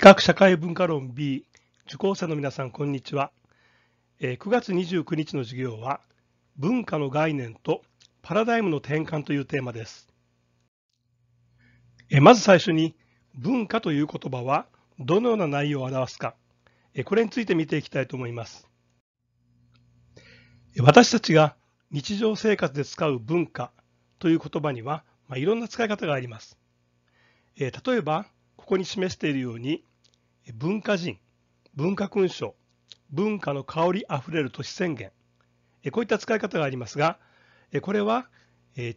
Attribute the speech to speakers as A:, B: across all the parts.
A: 比較社会文化論 B 受講者の皆さんこんにちは9月29日の授業は文化の概念とパラダイムの転換というテーマですまず最初に文化という言葉はどのような内容を表すかこれについて見ていきたいと思います私たちが日常生活で使う文化という言葉には、まあ、いろんな使い方があります例えばここに示しているように文化人、文化勲章、文化の香りあふれる都市宣言、こういった使い方がありますが、これは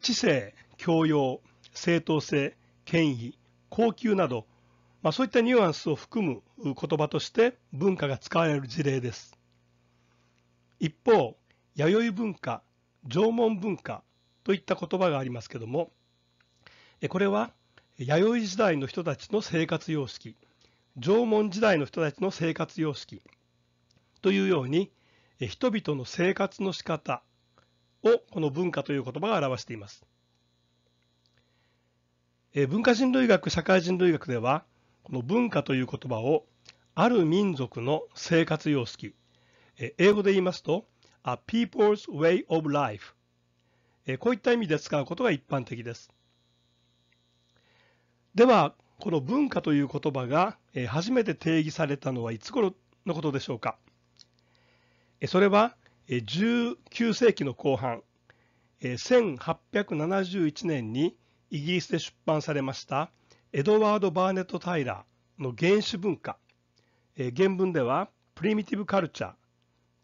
A: 知性、教養、正当性、権威、高級など、まあ、そういったニュアンスを含む言葉として文化が使われる事例です。一方、弥生文化、縄文文化といった言葉がありますけども、これは弥生時代の人たちの生活様式、縄文時代の人たちの生活様式というように人々の生活の仕方をこの文化という言葉が表しています。文化人類学社会人類学ではこの文化という言葉をある民族の生活様式英語で言いますと A People's Way of Life こういった意味で使うことが一般的です。ではこの文化という言葉が初めて定義されたのはいつ頃のことでしょうかそれは19世紀の後半1871年にイギリスで出版されましたエドワード・バーネット・タイラーの原始文化原文ではプリミティブ・カルチャー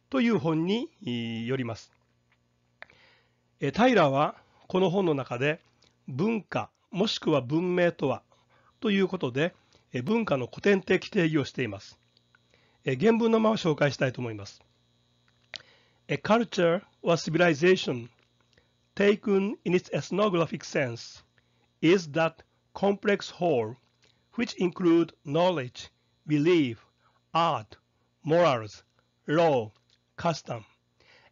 A: という本によりますタイラーはこの本の中で文化もしくは文明とはということで、文化の古典的定義をしています。原文のまま紹介したいと思います。A culture or civilization taken in its ethnographic sense is that complex whole which include knowledge, belief, art, morals, law, custom,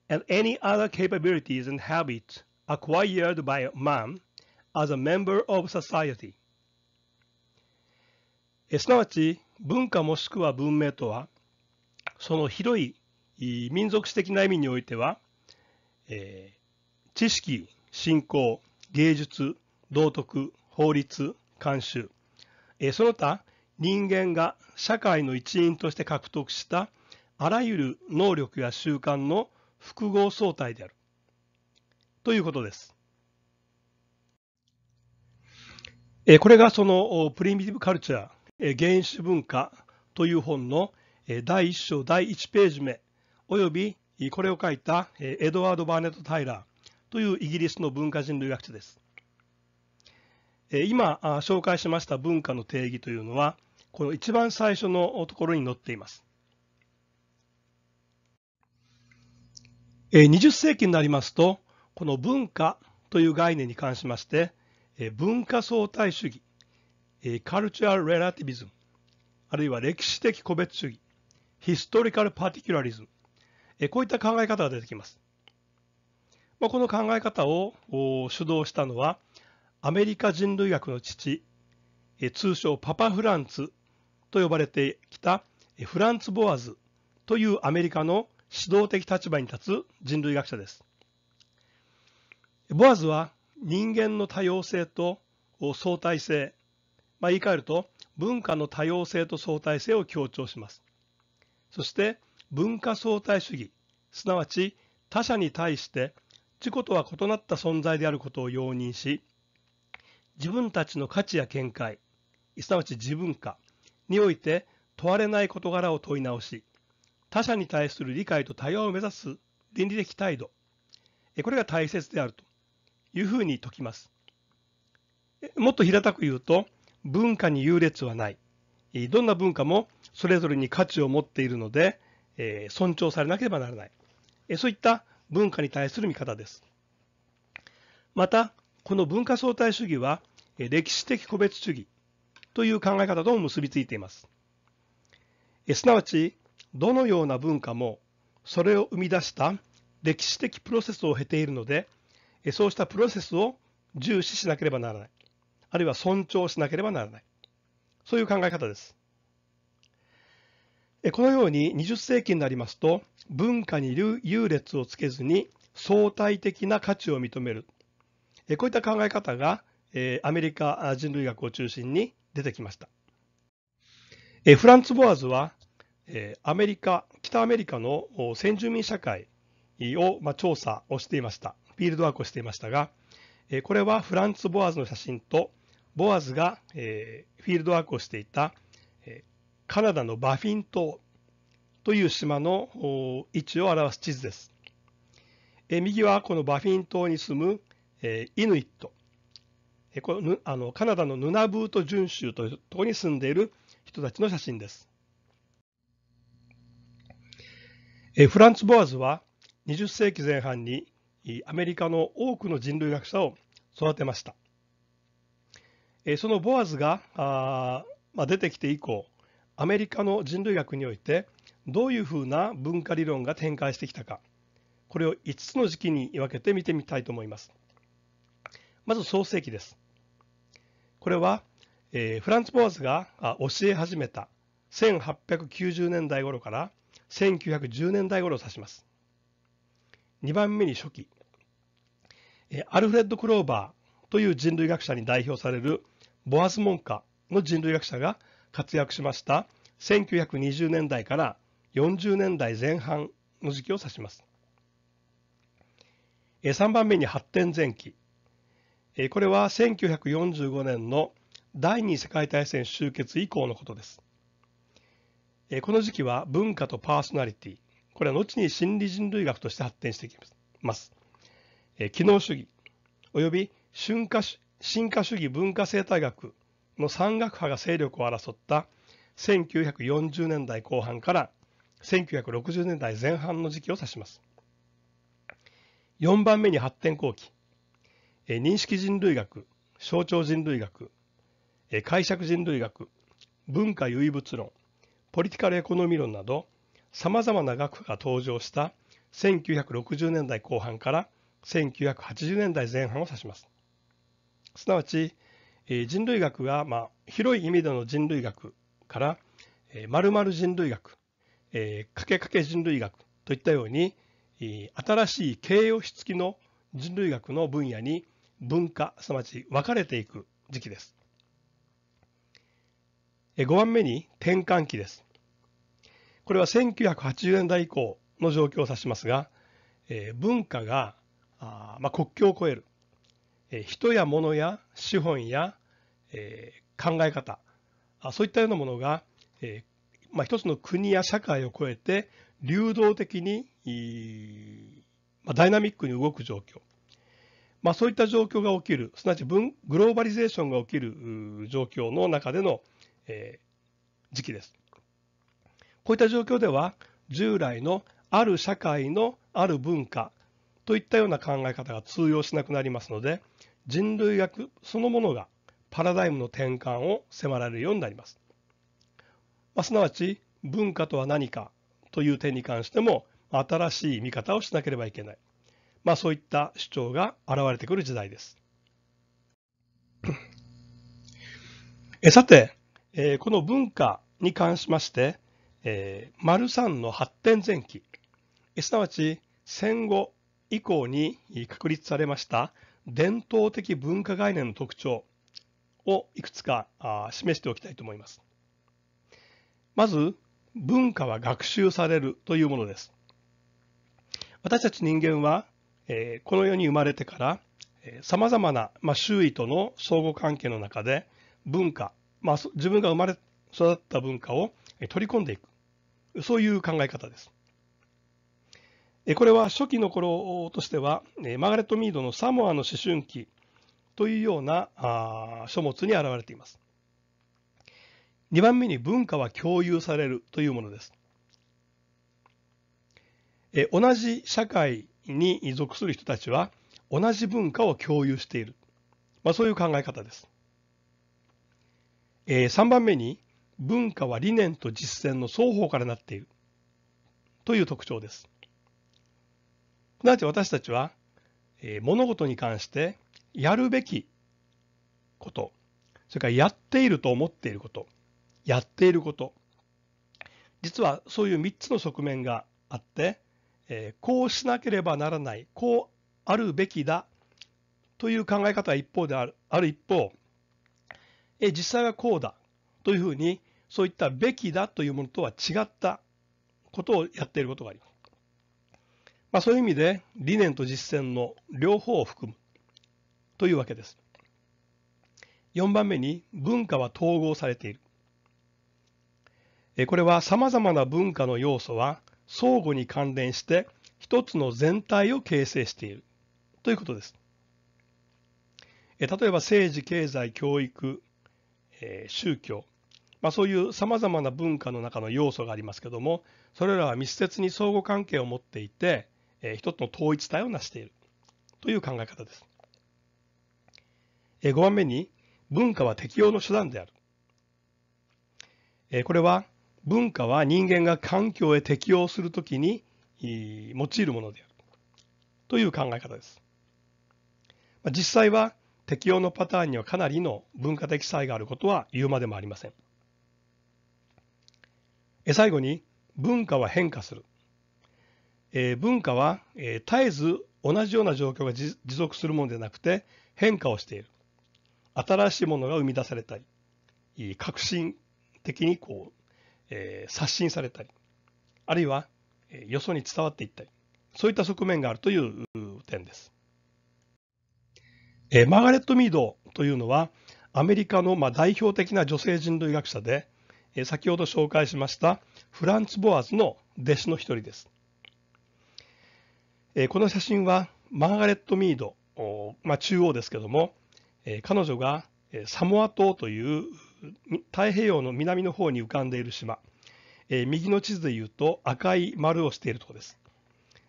A: and any other capabilities and habits acquired by man as a member of society. えすなわち文化もしくは文明とはその広い民族史的な意味においては、えー、知識信仰芸術道徳法律慣習、えー、その他人間が社会の一員として獲得したあらゆる能力や習慣の複合相対であるということです。えー、これがそのプリミティブカルチャー原子文化という本の第1章第1ページ目およびこれを書いたエドワード・バーネット・タイラーというイギリスの文化人類学者です。今紹介しました文化の定義というのはこの一番最初のところに載っています。20世紀になりますとこの文化という概念に関しまして文化相対主義カルチャー・レラティビズム、あるいは歴史的個別主義、ヒストリカル・パティキュラリズム、こういった考え方が出てきます。まあ、この考え方を主導したのは、アメリカ人類学の父、通称パパ・フランツと呼ばれてきたフランツ・ボアズというアメリカの指導的立場に立つ人類学者です。ボアズは人間の多様性と相対性まあ、言い換えると文化の多様性と相対性を強調します。そして文化相対主義、すなわち他者に対して自己とは異なった存在であることを容認し、自分たちの価値や見解、すなわち自分化において問われない事柄を問い直し、他者に対する理解と対話を目指す倫理的態度、これが大切であるというふうに説きます。もっと平たく言うと、文化に優劣はない。どんな文化もそれぞれに価値を持っているので、えー、尊重されなければならない。そういった文化に対する見方です。また、この文化相対主義は、歴史的個別主義という考え方とも結びついています。すなわち、どのような文化もそれを生み出した歴史的プロセスを経ているので、そうしたプロセスを重視しなければならない。あるいは尊重しなければならない。そういう考え方です。このように20世紀になりますと文化に優劣をつけずに相対的な価値を認めるこういった考え方がアメリカ人類学を中心に出てきましたフランツ・ボアズはアメリカ北アメリカの先住民社会を調査をしていましたフィールドワークをしていましたがえこれはフランツ・ボアズの写真と、ボアズが、えフィールドワークをしていた、えカナダのバフィン島という島の位置を表す地図です。え右はこのバフィン島に住む、えイヌイット、えこのあのカナダのヌナブート準州というところに住んでいる人たちの写真です。えフランツ・ボアズは20世紀前半にアメリカの多くの人類学者を育てました。そのボアズが出てきて以降、アメリカの人類学においてどういうふうな文化理論が展開してきたか、これを5つの時期に分けて見てみたいと思います。まず創世記です。これは、えフランツ・ボアズが教え始めた1890年代頃から1910年代頃を指します。2番目に初期、アルフレッド・クローバーという人類学者に代表されるボアズ門下の人類学者が活躍しました1920年代から40年代前半の時期を指します。3番目に発展前期。これは1945年の第二次世界大戦終結以降のことです。この時期は文化とパーソナリティ、これは後に心理人類学として発展していきます。え機能主義および進化進化主義文化生態学の三学派が勢力を争った1940年代後半から1960年代前半の時期を指します。4番目に発展後期、え認識人類学、象徴人類学、え解釈人類学、文化唯物論、ポリティカルエコノミー論など、さまざまな学派が登場した1960年代後半から1980年代前半を指します。すなわち、人類学が、まあ、広い意味での人類学から、丸々人類学、かけかけ人類学といったように、新しい形容詞付きの人類学の分野に文化、すなわち分かれていく時期です。5番目に転換期です。これは1980年代以降の状況を指しますが、文化があまあ、国境を越える、え人や物や資本や、え考え方あそういったようなものが、えまあ、一つの国や社会を超えて流動的に、まあ、ダイナミックに動く状況、まあ、そういった状況が起きるすなわちグローバリゼーションが起きる状況の中での、え時期です。こういった状況では従来のある社会のある文化といったような考え方が通用しなくなりますので人類学そのものがパラダイムの転換を迫られるようになります。まあ、すなわち文化とは何かという点に関しても新しい見方をしなければいけない、まあ、そういった主張が現れてくる時代です。えさて、えー、この文化に関しまして、えー、丸3の発展前期、すなわち戦後以降に確立されました伝統的文化概念の特徴をいくつか示しておきたいと思います。まず、文化は学習されるというものです。私たち人間は、えこの世に生まれてから、さまざまな、ま周囲との相互関係の中で文化、まあ、自分が生まれ育った文化を取り込んでいくそういう考え方ですこれは初期の頃としては、マーガレット・ミードのサモアの思春期というような書物に現れています。2番目に文化は共有されるというものです。同じ社会に属する人たちは同じ文化を共有している。まあ、そういう考え方です。3番目に文化は理念と実践の双方からなっているという特徴です。なわち私たちは、えー、物事に関してやるべきことそれからやっていると思っていることやっていること実はそういう3つの側面があって、えー、こうしなければならないこうあるべきだという考え方は一方であるある一方、えー、実際はこうだというふうにそういったべきだというものとは違ったことをやっていることがあります。まあ、そういう意味で理念と実践の両方を含むというわけです。4番目に文化は統合されている。これはさまざまな文化の要素は相互に関連して一つの全体を形成しているということです。例えば政治、経済、教育、宗教、まあ、そういうさまざまな文化の中の要素がありますけどもそれらは密接に相互関係を持っていてえ一つの統一体を成しているという考え方です。え5番目に、文化は適用の手段である。えこれは、文化は人間が環境へ適応するときに用いるものであるという考え方です。まあ、実際は適用のパターンにはかなりの文化的差異があることは言うまでもありません。え最後に文化は変化するえー、文化は、えー、絶えず同じような状況が持続するものでなくて変化をしている新しいものが生み出されたり革新的にこう、えー、刷新されたりあるいは、えー、よそに伝わっていったりそういった側面があるという点です、えー、マーガレット・ミードというのはアメリカのまあ代表的な女性人類学者で、えー、先ほど紹介しましたフランツ・ボアーズの弟子の一人ですえこの写真はマーガレット・ミード、おまあ、中央ですけども、え彼女がサモア島という太平洋の南の方に浮かんでいる島、え右の地図でいうと赤い丸をしているところです。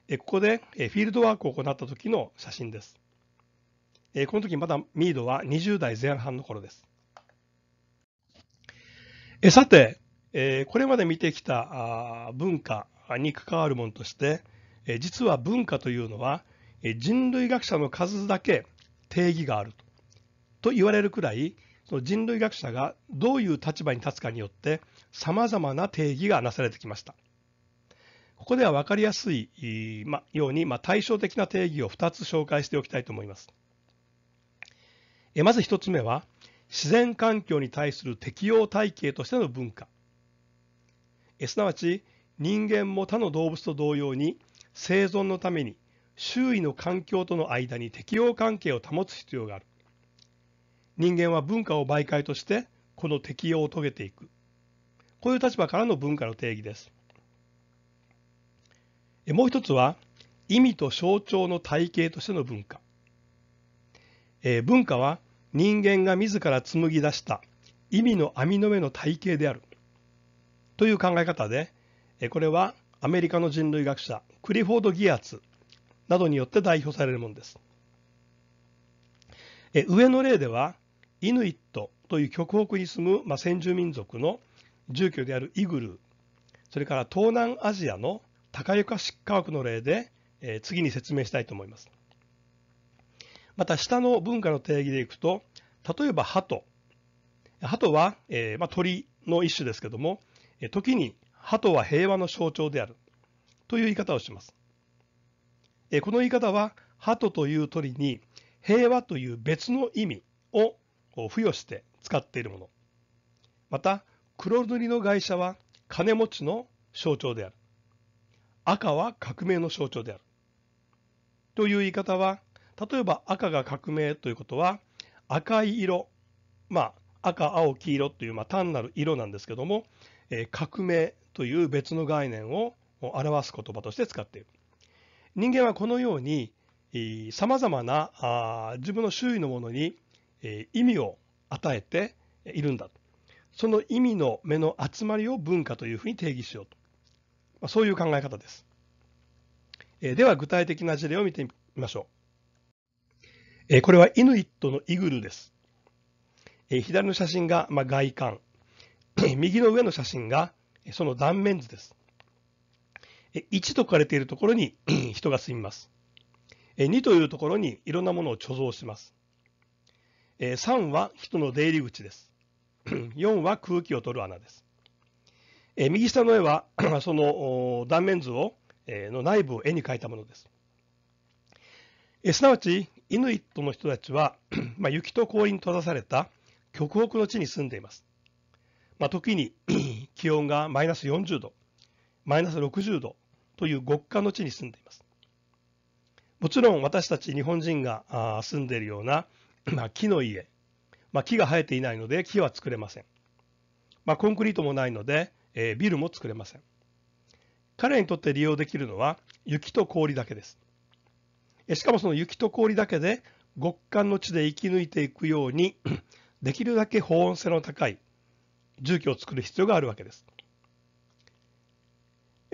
A: えここで、えフィールドワークを行った時の写真です。えこの時まだミードは20代前半の頃です。えさて、えこれまで見てきたあ文化に関わるものとして、え実は文化というのは、え人類学者の数だけ定義があると言われるくらいその人類学者がどういう立場に立つかによってさまざまな定義がなされてきました。ここでは分かりやすい、ま、ように、ま、対照的な定義を2つ紹介しておきたいと思います。えまず1つ目は自然環境に対する適応体系としての文化。えすなわち人間も他の動物と同様に生存のために周囲の環境との間に適応関係を保つ必要がある人間は文化を媒介としてこの適応を遂げていくこういう立場からの文化の定義ですもう一つは意味と象徴の体系としての文化文化は人間が自ら紡ぎ出した意味の網の目の体系であるという考え方でこれはアメリカの人類学者クリフォードギア圧などによって代表されるものです。え上の例ではイヌイットという極北に住む、まあ、先住民族の住居であるイグルーそれから東南アジアの高床湿化学の例で、えー、次に説明したいと思います。また下の文化の定義でいくと例えば鳩鳩は、えーまあ、鳥の一種ですけども時に鳩は平和の象徴であるという言い方をします。えこの言い方は、鳩という鳥に平和という別の意味を付与して使っているもの。また、黒塗りの会社は金持ちの象徴である。赤は革命の象徴である。という言い方は、例えば赤が革命ということは、赤い色、まあ、赤、青、黄色という、まあ、単なる色なんですけども、え革命という別の概念をを表す言葉として使っている。人間はこのように、さまざまなあ自分の周囲のものに、えー、意味を与えているんだ。その意味の目の集まりを文化というふうに定義しようと。まあ、そういう考え方です。えー、では具体的な事例を見てみましょう。えー、これはイヌイットのイグルです。え左の写真が、まあ、外観、右の上の写真がその断面図です。1と書かれているところに 人が住みます。2というところにいろんなものを貯蔵します。3は人の出入り口です。4 は空気を取る穴です。右下の絵は その断面図をの内部を絵に描いたものです。すなわち、イヌイットの人たちはま雪と氷に閉ざされた極北の地に住んでいます。まあ、時に気温がマイナス40度、マイナス60度、という極寒の地に住んでいます。もちろん私たち日本人が住んでいるような、まあ、木の家、まあ、木が生えていないので木は作れません。まあ、コンクリートもないので、えー、ビルも作れません。彼にとって利用できるのは雪と氷だけです。しかもその雪と氷だけで極寒の地で生き抜いていくように できるだけ保温性の高い住居を作る必要があるわけです。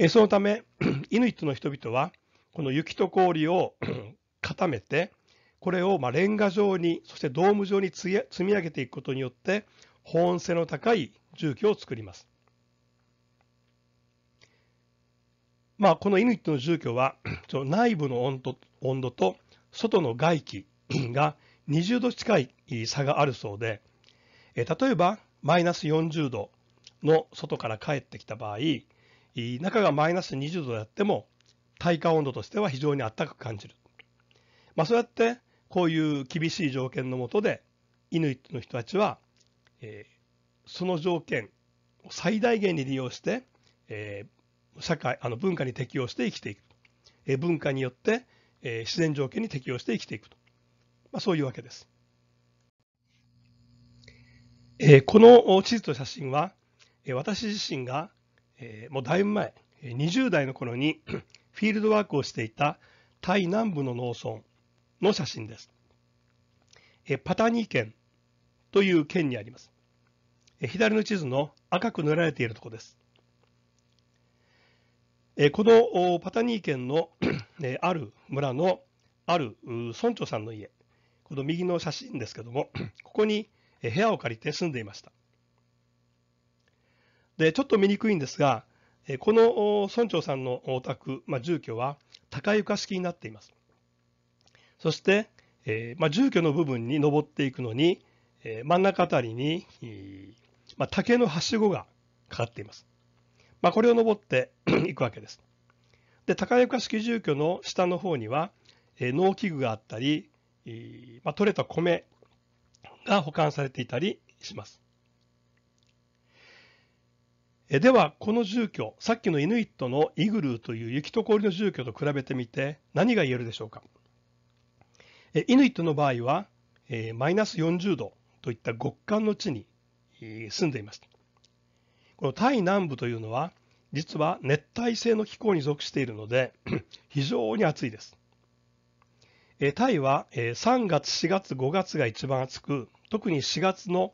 A: そのため、イヌイットの人々は、この雪と氷を 固めて、これをまレンガ状に、そしてドーム状に積み上げていくことによって、保温性の高い住居を作ります。まあ、このイヌイットの住居は、内部の温度温度と外の外気が20度近い差があるそうで、例えばマイナス40度の外から帰ってきた場合、中がマイナス20度であっても体感温度としては非常に暖かく感じる、まあ、そうやってこういう厳しい条件の下でイヌイットの人たちは、えー、その条件を最大限に利用して、えー、社会あの文化に適応して生きていく、えー、文化によって、え自然条件に適応して生きていくと、まあ、そういうわけです、えこの地図と写真は、私自身がえー、もうだいぶ前、20代の頃に フィールドワークをしていたタイ南部の農村の写真です。えー、パタニー県という県にあります。えー、左の地図の赤く塗られているところです。えー、このパタニー県の えー、ある村のある村長さんの家、この右の写真ですけども、ここに部屋を借りて住んでいました。で、ちょっと見にくいんですが、この村長さんのお宅、まあ、住居は高床式になっています。そして、えー、まあ、住居の部分に登っていくのに、えー、真ん中あたりに、まあ、竹のはしごがかかっています。まあ、これを登ってい くわけです。で高床式住居の下の方には、えー、農機具があったり、まあ、取れた米が保管されていたりします。えではこの住居さっきのイヌイットのイグルーという雪と氷の住居と比べてみて何が言えるでしょうかえイヌイットの場合は、えマイナス40度といった極寒の地に、え住んでいますこのタイ南部というのは実は熱帯性の気候に属しているので 非常に暑いですえタイは、え3月4月5月が一番暑く特に4月の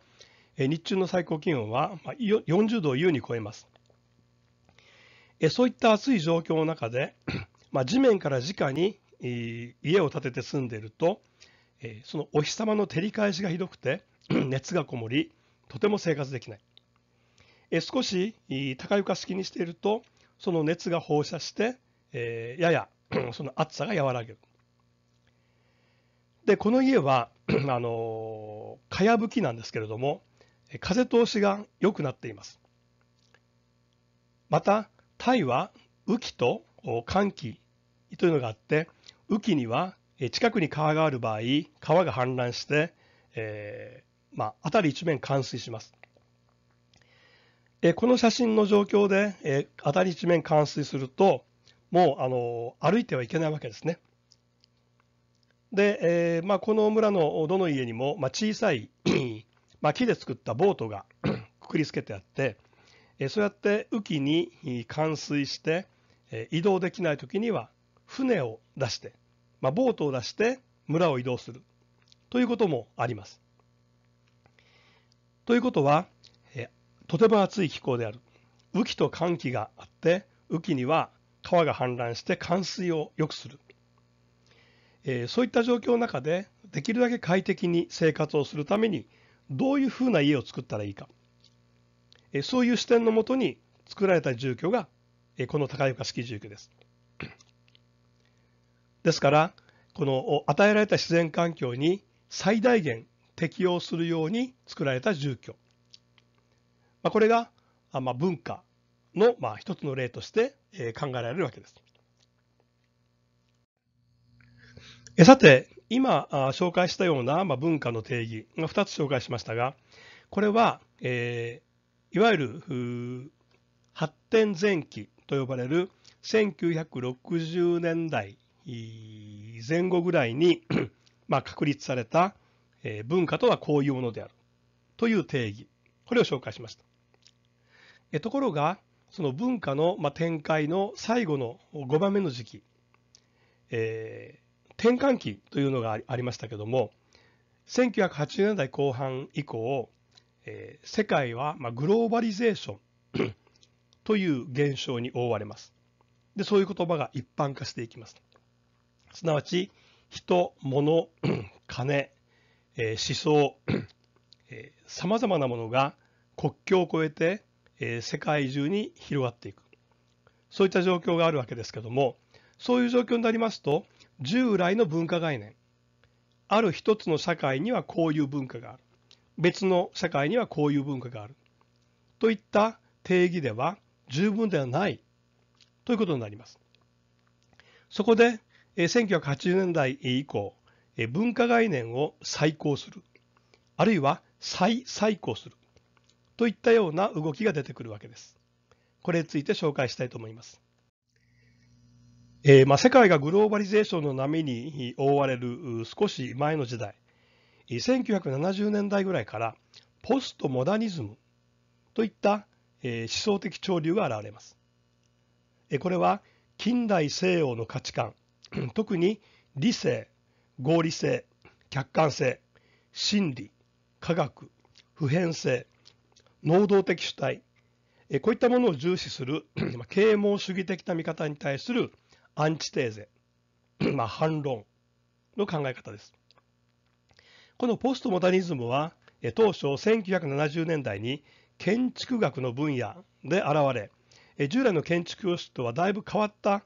A: 日中の最高気温は40度を優に超えます。そういった暑い状況の中で、まあ、地面から直に家を建てて住んでいると、そのお日様の照り返しがひどくて、熱がこもり、とても生活できない。少し高床式にしていると、その熱が放射して、やや その暑さが和らげる。で、この家は、あの、かやぶきなんですけれども、風通しが良くなっています。また、タイは雨季と乾季というのがあって、雨季には近くに川がある場合、川が氾濫して、えー、まあ、辺り一面冠水します。えこの写真の状況で、あた辺り一面冠水すると、もう、あの歩いてはいけないわけですね。で、えー、まあ、この村のどの家にも、まあ、小さいまあ、木で作ったボートが くくりつけてあって、えそうやって雨季に冠水して、え移動できない時には船を出して、まあ、ボートを出して村を移動するということもあります。ということは、えとても暑い気候である雨季と寒季があって雨季には川が氾濫して冠水を良くする、えそういった状況の中でできるだけ快適に生活をするためにどういうふうな家を作ったらいいか、えそういう視点のもとに作られた住居が、えこの高床式住居です。ですからこの与えられた自然環境に最大限適応するように作られた住居、まこれが、ま文化の、ま一つの例として、え考えられるわけです。えさて、今紹介したような、ま文化の定義、2つ紹介しましたが、これは、えー、いわゆる発展前期と呼ばれる1960年代前後ぐらいに まあ、確立された、えー、文化とはこういうものであるという定義、これを紹介しました。えところが、その文化の、まあ、展開の最後の5番目の時期、えー転換期というのがありましたけども1980年代後半以降、えー、世界は、まあ、グローバリゼーション という現象に覆われますでそういう言葉が一般化していきますすなわち人物 金、えー、思想さまざまなものが国境を越えて、えー、世界中に広がっていくそういった状況があるわけですけどもそういう状況になりますと従来の文化概念ある一つの社会にはこういう文化がある別の社会にはこういう文化があるといった定義では十分ではないということになります。そこで1980年代以降文化概念を再考するあるいは再再考するといったような動きが出てくるわけです。これについて紹介したいと思います。えー、まあ、世界がグローバリゼーションの波に覆われる少し前の時代1970年代ぐらいからポストモダニズムといった、えー、思想的潮流が現れます。これは近代西洋の価値観 特に理性合理性客観性真理科学普遍性能動的主体こういったものを重視する 啓蒙主義的な見方に対するアンチテーゼ、まあ、反論の考え方です。このポストモダニズムは当初1970年代に建築学の分野で現れ従来の建築様式とはだいぶ変わった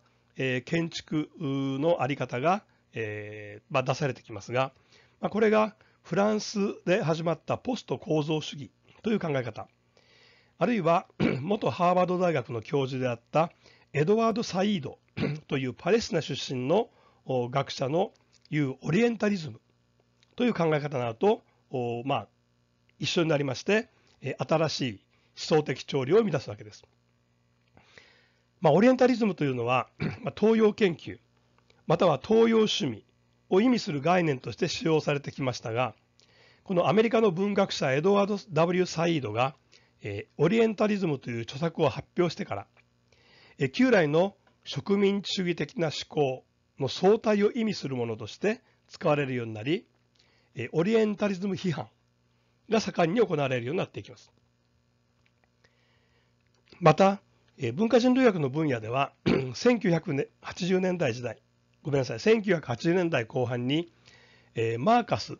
A: 建築の在り方が出されてきますがこれがフランスで始まったポスト構造主義という考え方あるいは 元ハーバード大学の教授であったエドワード・サイード というパレスチナ出身の学者の言うオリエンタリズムという考え方などと、まあ、一緒になりまして、新しい思想的調理を生み出すわけです。まあ、オリエンタリズムというのは、ま東洋研究または東洋趣味を意味する概念として使用されてきましたがこのアメリカの文学者エドワード・ W・ サイードが、えオリエンタリズムという著作を発表してから旧来の植民地主義的な思考の総体を意味するものとして使われるようになりオリエンタリズム批判が盛んに行われるようになっていきますまた文化人類学の分野では1980 年代時代ごめんなさい1980年代後半にマーカス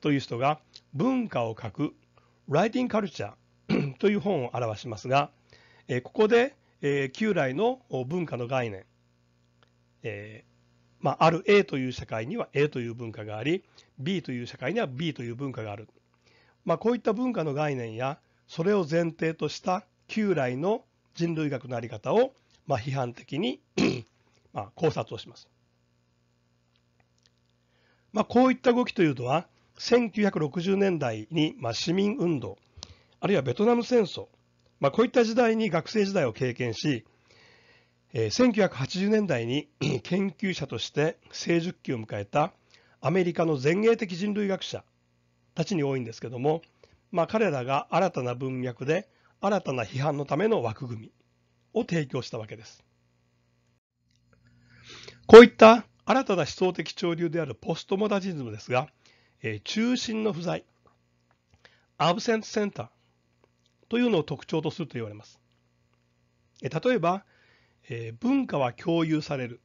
A: という人が文化を書く「ライティングカルチャー」という本を表しますがここでえー、旧来の文化の概念、えー、まあ、ある A という社会には A という文化があり B という社会には B という文化がある、まあ、こういった文化の概念やそれを前提とした旧来の人類学の在り方を、まあ、批判的に ま考察をします。まこういった動きというのは1960年代に、ま市民運動あるいはベトナム戦争まあ、こういった時代に学生時代を経験し、えー、1980年代に 研究者として成熟期を迎えたアメリカの前衛的人類学者たちに多いんですけども、まあ、彼らが新たな文脈で新たな批判のための枠組みを提供したわけです。こういった新たな思想的潮流であるポストモダニズムですが、えー、中心の不在、アブセントセンターというのを特徴とすると言われます。例えば、文化は共有される。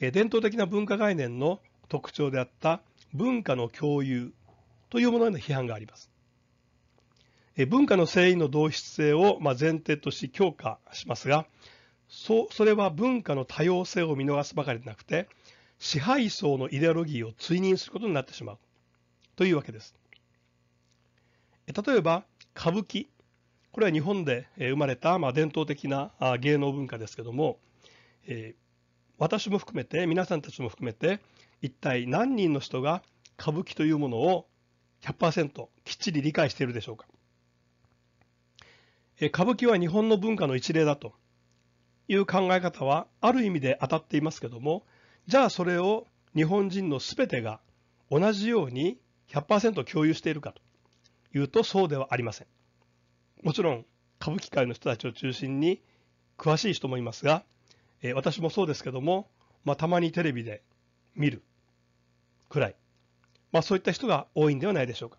A: 伝統的な文化概念の特徴であった文化の共有というものへの批判があります。文化の繊維の同質性を前提とし強化しますが、そそれは文化の多様性を見逃すばかりでなくて、支配層のイデオロギーを追認することになってしまうというわけです。例えば、歌舞伎これは日本で生まれた、まあ、伝統的な芸能文化ですけども、え私も含めて皆さんたちも含めて一体何人の人が歌舞伎というものを100%きっちり理解しているでしょうか、え歌舞伎は日本の文化の一例だという考え方はある意味で当たっていますけどもじゃあそれを日本人の全てが同じように100%共有しているかというとそうではありません。もちろん歌舞伎界の人たちを中心に詳しい人もいますが、えー、私もそうですけども、まあ、たまにテレビで見るくらい、まあ、そういった人が多いんではないでしょうか。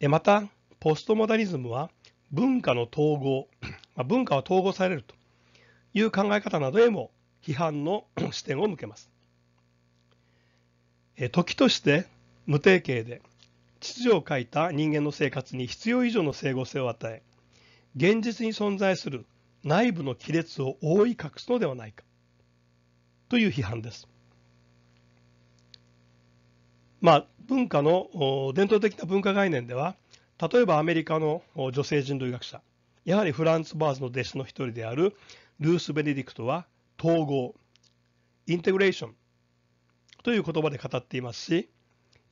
A: えまたポストモダニズムは文化の統合、まあ、文化は統合されるという考え方などへも批判の 視点を向けます。え時として無定型で秩序を書いた人間の生活に必要以上の整合性を与え現実に存在する内部の亀裂を覆い隠すのではないかという批判です。まあ、文化の伝統的な文化概念では例えばアメリカの女性人類学者やはりフランツ・バーズの弟子の一人であるルース・ベネディクトは統合インテグレーションという言葉で語っていますし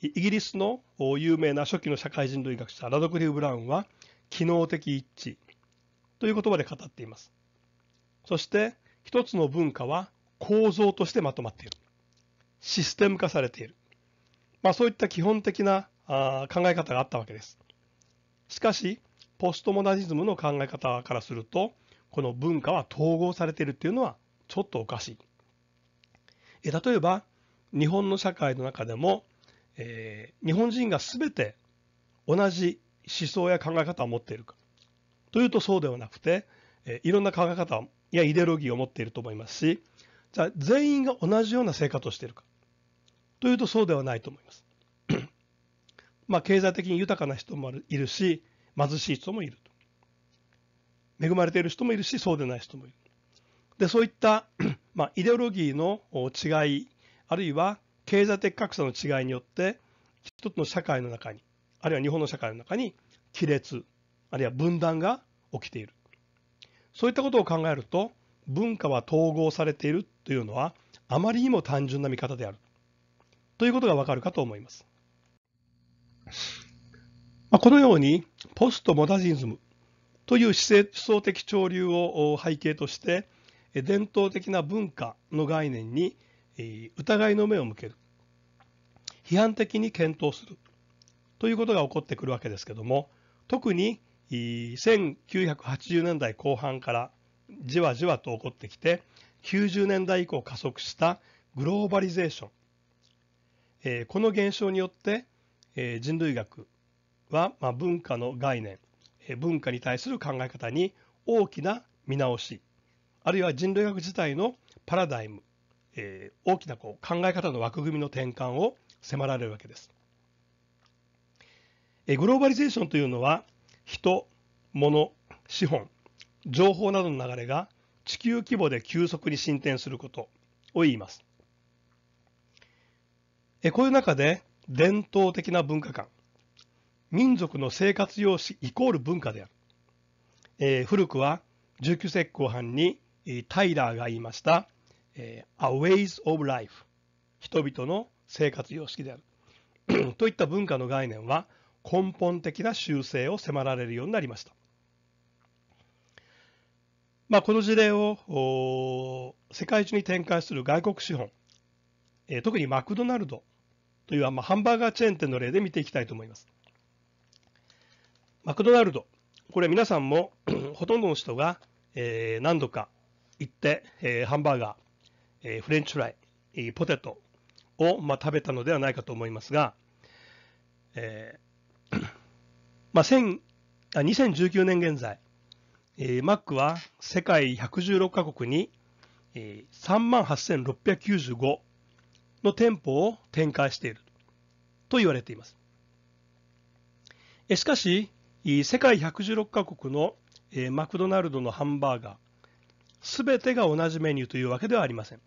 A: イギリスの有名な初期の社会人類学者ラドクリフ・ブラウンは機能的一致という言葉で語っていますそして一つの文化は構造としてまとまっているシステム化されている、まあ、そういった基本的な考え方があったわけですしかしポストモダニズムの考え方からするとこの文化は統合されているというのはちょっとおかしい例えば日本の社会の中でもえー、日本人が全て同じ思想や考え方を持っているかというとそうではなくて、えー、いろんな考え方やイデオロギーを持っていると思いますしじゃあ全員が同じような生活をしているかというとそうではないと思います。まあ経済的に豊かな人もいるし貧しい人もいると。恵まれている人もいるしそうでない人もいる。でそういった、まあ、イデオロギーの違いあるいは経済的格差の違いによって一つの社会の中にあるいは日本の社会の中に亀裂あるいは分断が起きているそういったことを考えると文化は統合されているというのはあまりにも単純な見方であるということがわかるかと思います。まあ、このようにポストモダニズムという思想的潮流を背景として伝統的な文化の概念に疑いの目を向ける批判的に検討するということが起こってくるわけですけども特に1980年代後半からじわじわと起こってきて90年代以降加速したグローバリゼーション、えこの現象によって、え人類学は、ま文化の概念、え文化に対する考え方に大きな見直しあるいは人類学自体のパラダイムえー、大きなこう考え方の枠組みの転換を迫られるわけです。えー、グローバリゼーションというのは人、物、資本、情報などの流れが地球規模で急速に進展することを言います。えー、こういう中で伝統的な文化観、民族の生活様式イコール文化である。えー、古くは19世紀後半にタイラーが言いましたえ A Ways of Life 人々の生活様式である といった文化の概念は根本的な修正を迫られるようになりました。まあ、この事例を世界中に展開する外国資本、えー、特にマクドナルドという、まあ、ハンバーガーチェーン店の例で見ていきたいと思います。マクドナルド、これ皆さんも ほとんどの人が、えー、何度か行って、えー、ハンバーガーえー、フレンチフライ、えー、ポテトを、まあ、食べたのではないかと思いますが、えー まあ、1あ2019年現在、えー、マックは世界116カ国に、えー、3万8695の店舗を展開していると言われています。しかし、世界116カ国のマクドナルドのハンバーガー、すべてが同じメニューというわけではありません。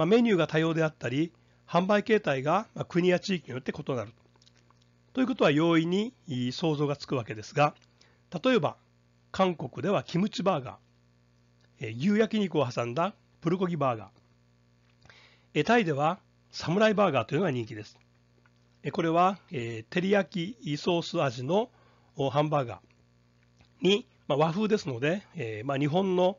A: まメニューが多様であったり、販売形態が国や地域によって異なる。ということは容易に想像がつくわけですが、例えば韓国ではキムチバーガー、牛焼肉を挟んだプルコギバーガー、タイではサムライバーガーというのが人気です。これは、え照り焼きソース味のハンバーガーに、ま和風ですので、えま日本の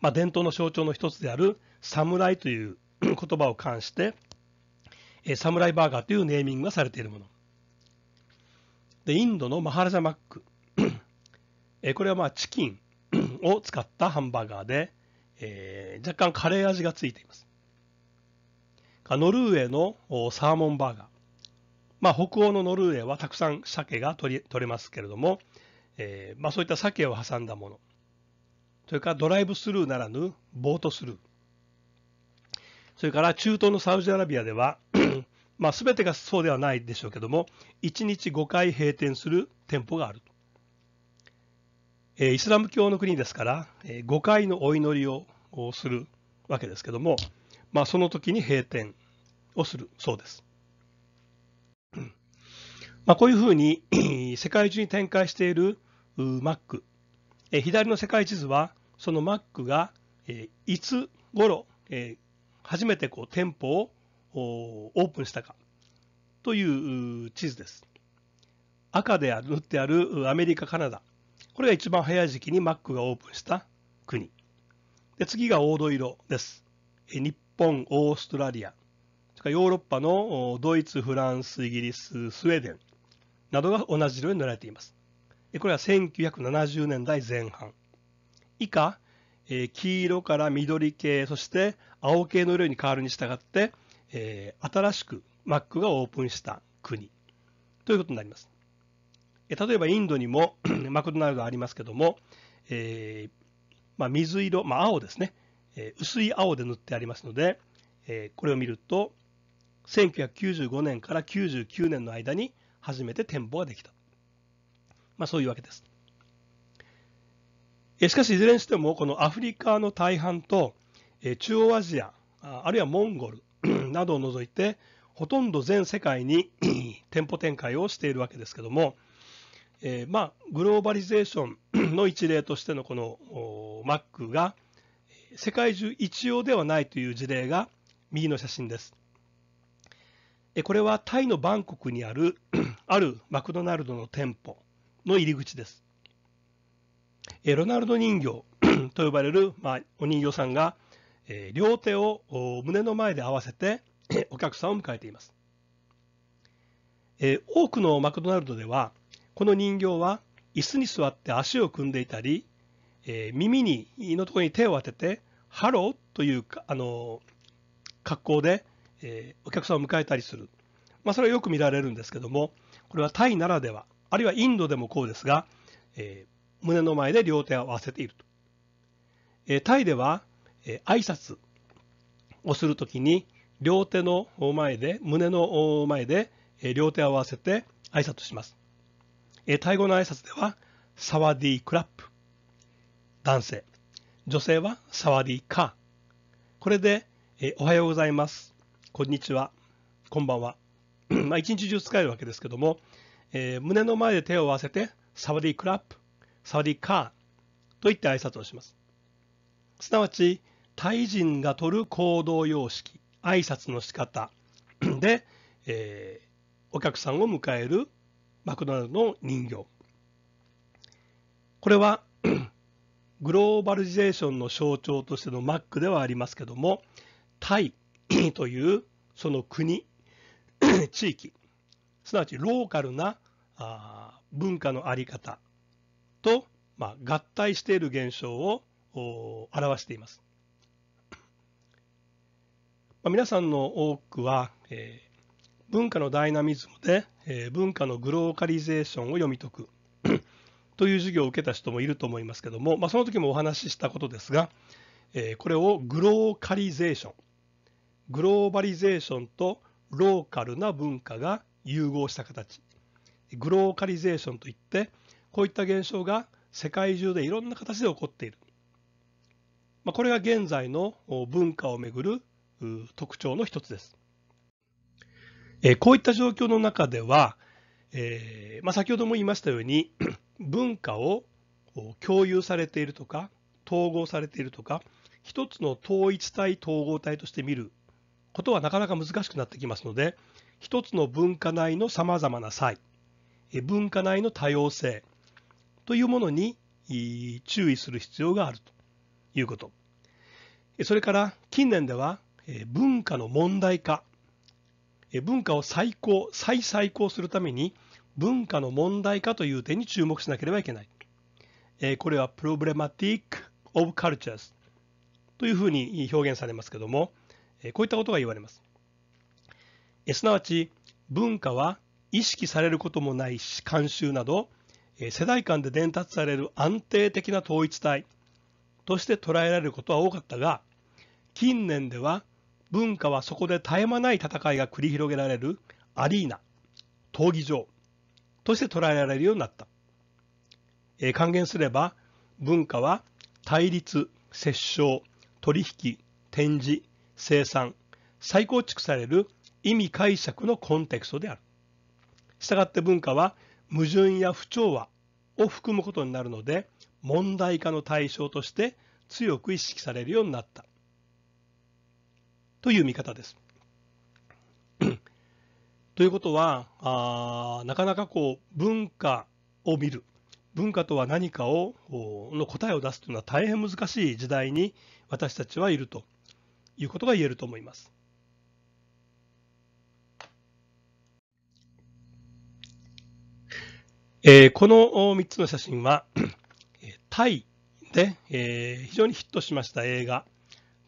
A: まあ、伝統の象徴の一つである侍という 言葉を冠して、え侍バーガーというネーミングがされているもの。で、インドのマハラジャマック。えこれはまあチキン を使ったハンバーガーで、えー、若干カレー味がついています。ノルウェーのサーモンバーガー。まあ、北欧のノルウェーはたくさん鮭が取り取れますけれども、えーまあ、そういった鮭を挟んだもの。それからドライブスルーならぬボートスルー。それから中東のサウジアラビアでは まあ、全てがそうではないでしょうけども、1日5回閉店する店舗があるえイスラム教の国ですから、え5回のお祈りをするわけですけども、まあ、その時に閉店をするそうです。まあ、こういうふうに 世界中に展開しているマックえ左の世界地図はそのマックが、えいつ頃、え初めてこう店舗をオープンしたかという地図です。赤で塗ってあるアメリカ、カナダ。これが一番早い時期にマックがオープンした国。で次が黄土色です。日本、オーストラリア、そかヨーロッパのドイツ、フランス、イギリス、スウェーデンなどが同じ色に塗られています。これは1970年代前半。以下、えー、黄色から緑系、そして青系の色に変わるに従って、えー、新しく Mac がオープンした国ということになります。えー、例えばインドにも マクドナルドありますけども、えまあ、水色、まあ、青ですね、え薄い青で塗ってありますので、えこれを見ると、1995年から99年の間に初めて店舗ができた。まあ、そういうわけです。しかし、いずれにしても、このアフリカの大半と中央アジア、あるいはモンゴル などを除いて、ほとんど全世界に 店舗展開をしているわけですけども、えー、まあ、グローバリゼーション の一例としてのこの Mac が世界中一様ではないという事例が右の写真です。これはタイのバンコクにあるあるマクドナルドの店舗の入り口です。えロナルド人形 と呼ばれる、まあ、お人形さんが、え両手を胸の前で合わせてお客さんを迎えています。え多くのマクドナルドではこの人形は椅子に座って足を組んでいたり、え耳にのところに手を当てて「ハロー」というあの格好で、えお客さんを迎えたりする、まあ、それはよく見られるんですけどもこれはタイならではあるいはインドでもこうですが、えー、胸の前で両手を合わせていると。えー、タイでは、えー、挨拶をするときに、両手の前で、胸の前で、えー、両手を合わせて挨拶します。えー、タイ語の挨拶では、サワディークラップ。男性。女性は、サワディーカー。これで、えー、おはようございます。こんにちは。こんばんは。まあ、一日中使えるわけですけども、えー、胸の前で手を合わせて、サワディクラップ、サワディカーといって挨拶をします。すなわち、タイ人がとる行動様式、挨拶の仕方 で、えー、お客さんを迎えるマクドナルドの人形。これは グローバリゼーションの象徴としてのマックではありますけども、タイ というその国、地域、すなわちローカルなあ文化の在り方と、まあ、合体している現象を表しています。まあ、皆さんの多くは、えー、文化のダイナミズムで、えー、文化のグローカリゼーションを読み解くという授業を受けた人もいると思いますけども、まあ、その時もお話ししたことですが、えー、これをグローカリゼーショングローバリゼーションとローカルな文化が融合した形グローカリゼーションといってこういった現象が世界中でいろんな形で起こっている、まあ、これが現在の文化をめぐる特徴の一つです、えー、こういった状況の中では、えー、まあ、先ほども言いましたように 文化を共有されているとか統合されているとか一つの統一体統合体として見ることはなかなか難しくなってきますので一つの文化内のさまざまな際文化内の多様性というものに注意する必要があるということそれから近年では文化の問題化文化を再高、再再興するために文化の問題化という点に注目しなければいけないこれはプロブレマティック・オブ・カルチャーズというふうに表現されますけどもこういったことが言われますすなわち文化は意識されることもないし慣習など世代間で伝達される安定的な統一体として捉えられることは多かったが近年では文化はそこで絶え間ない戦いが繰り広げられるアリーナ闘技場として捉えられるようになった、え還元すれば文化は対立折衝取引展示生産再構築される意味解釈のコンテクストであるしたがって文化は矛盾や不調和を含むことになるので問題化の対象として強く意識されるようになったという見方です。ということはあなかなかこう文化を見る文化とは何かをの答えを出すというのは大変難しい時代に私たちはいるということが言えると思います。えー、この3つの写真は、タイで、えー、非常にヒットしました映画、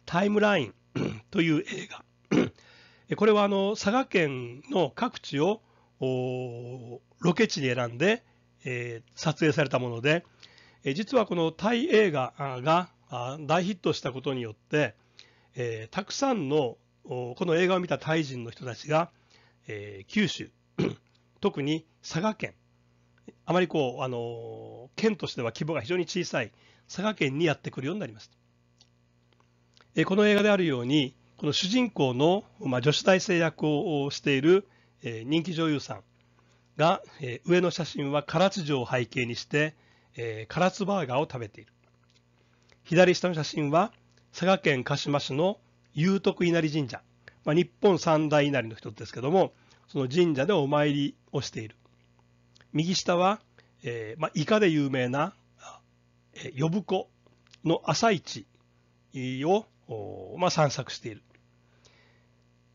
A: タイムライン という映画。これはあの佐賀県の各地をロケ地に選んで、えー、撮影されたもので、え実はこのタイ映画が大ヒットしたことによって、えー、たくさんのこの映画を見たタイ人の人たちが、えー、九州 特に佐賀県あまりこうあの県としては規模が非常に小さい佐賀県にやってくるようになります。えこの映画であるようにこの主人公の、まあ、女子大生役をしている、え人気女優さんが、え上の写真は唐津城を背景にして、えー、唐津バーガーを食べている左下の写真は佐賀県鹿島市の有徳稲荷神社、まあ、日本三大稲荷の一つですけどもその神社でお参りをしている右下は、えーまあ、イカで有名な呼子の朝市を、まあ、散策している、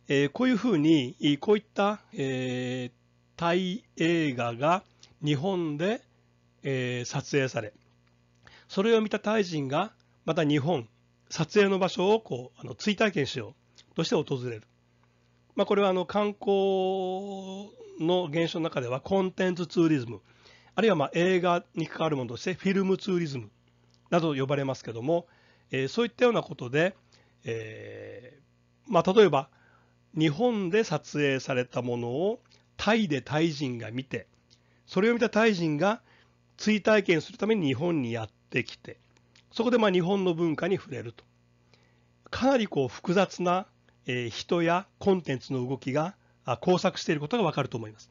A: えー、こういうふうにこういった、えー、タイ映画が日本で、えー、撮影されそれを見たタイ人がまた日本撮影の場所をこうあの追体験しようとして訪れるまあ、これはあの観光の現象の中ではコンテンツツーリズムあるいはま映画に関わるものとしてフィルムツーリズムなど呼ばれますけども、えそういったようなことで、えま例えば日本で撮影されたものをタイでタイ人が見てそれを見たタイ人が追体験するために日本にやってきてそこでま日本の文化に触れるとかなりこう複雑なえ人やコンテンツの動きが交錯していることがわかると思います。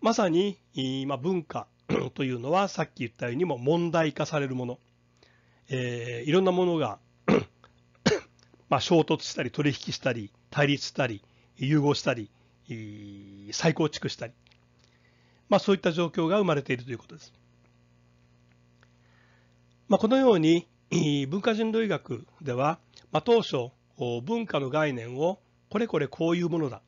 A: まさに今文化 というのはさっき言ったようにも問題化されるもの、えー、いろんなものが まあ衝突したり取引したり対立したり融合したり再構築したり、まあ、そういった状況が生まれているということです。まあ、このように文化人類学では、まあ、当初文化の概念をこれこれこういうものだ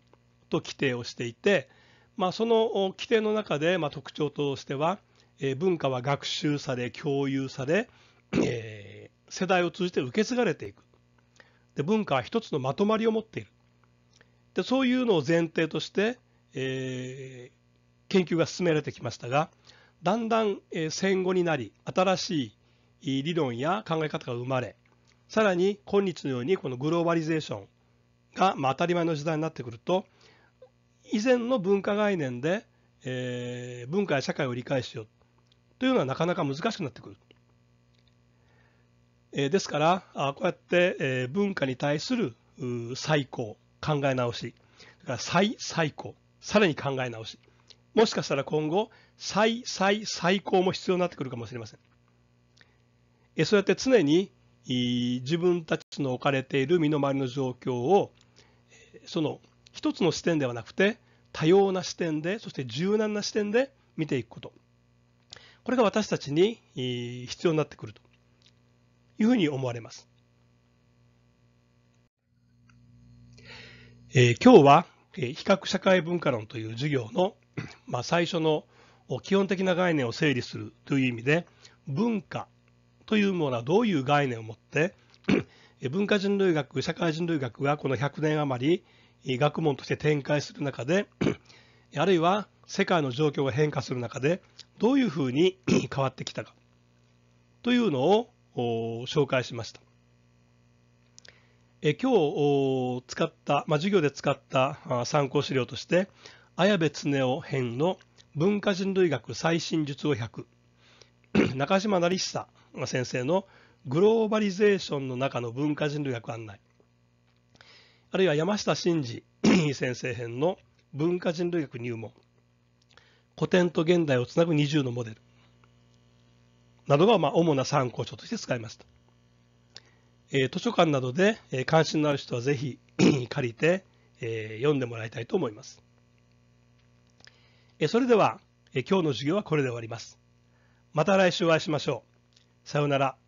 A: と規定をしていて、まあ、その規定の中で、まあ、特徴としては、えー、文化は学習され共有され、えー、世代を通じて受け継がれていくで文化は一つのまとまりを持っているでそういうのを前提として、えー、研究が進められてきましたがだんだん戦後になり新しい理論や考え方が生まれさらに今日のようにこのグローバリゼーションが、まあ、当たり前の時代になってくると以前の文化概念で、え文化や社会を理解しようというのはなかなか難しくなってくる。えですからあこうやって、え文化に対する再考考え直しそ最、から再再考さらに考え直しもしかしたら今後再再再考も必要になってくるかもしれません。えそうやって常に自分たちの置かれている身の回りの状況をその一つの視点ではなくて多様な視点でそして柔軟な視点で見ていくことこれが私たちに必要になってくるというふうに思われます。えー、今日は比較社会文化論という授業の、まあ、最初の基本的な概念を整理するという意味で文化というものはどういう概念を持って 文化人類学、社会人類学がこの100年余り学問として展開する中で あるいは世界の状況が変化する中でどういうふうに 変わってきたかというのを紹介しました。え今日使った、まあ、授業で使った参考資料として綾部恒夫編の「文化人類学最新術を100」中島成久先生のグローバリゼーションの中の文化人類学案内あるいは山下真司 先生編の文化人類学入門古典と現代をつなぐ20のモデルなどがまあ主な参考書として使いました、えー、図書館などで、え関心のある人はぜひ 借りて、えー、読んでもらいたいと思います、えー、それでは、えー、今日の授業はこれで終わりますまた来週お会いしましょう。さようなら。